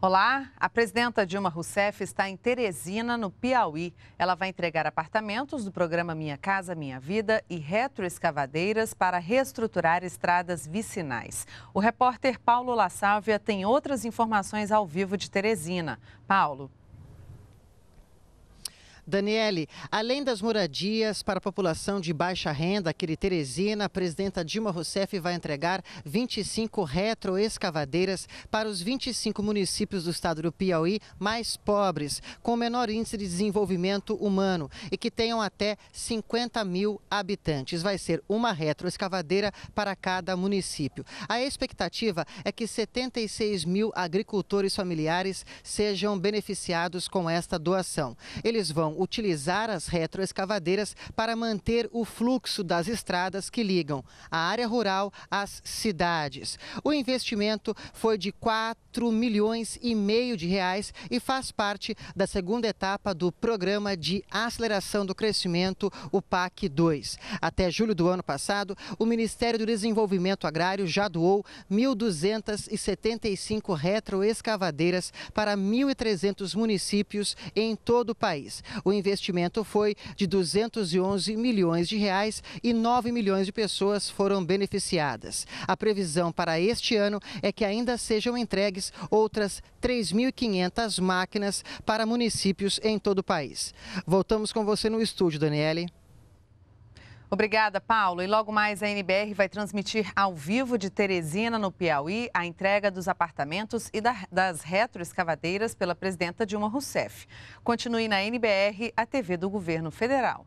Olá, a presidenta Dilma Rousseff está em Teresina, no Piauí. Ela vai entregar apartamentos do programa Minha Casa Minha Vida e retroescavadeiras para reestruturar estradas vicinais. O repórter Paulo La Sálvia tem outras informações ao vivo de Teresina. Paulo. Daniele, além das moradias para a população de baixa renda aqui de Teresina, a presidenta Dilma Rousseff vai entregar 25 retroescavadeiras para os 25 municípios do estado do Piauí mais pobres, com menor índice de desenvolvimento humano e que tenham até 50 mil habitantes. Vai ser uma retroescavadeira para cada município. A expectativa é que 76 mil agricultores familiares sejam beneficiados com esta doação. Eles vão utilizar as retroescavadeiras para manter o fluxo das estradas que ligam a área rural às cidades. O investimento foi de 4 milhões e meio de reais e faz parte da segunda etapa do Programa de Aceleração do Crescimento, o PAC 2. Até julho do ano passado, o Ministério do Desenvolvimento Agrário já doou 1.275 retroescavadeiras para 1.300 municípios em todo o país. O investimento foi de 211 milhões de reais e 9 milhões de pessoas foram beneficiadas. A previsão para este ano é que ainda sejam entregues outras 3.500 máquinas para municípios em todo o país. Voltamos com você no estúdio, Daniele. Obrigada, Paulo. E logo mais a NBR vai transmitir ao vivo de Teresina, no Piauí, a entrega dos apartamentos e das retroescavadeiras pela presidenta Dilma Rousseff. Continue na NBR, a TV do Governo Federal.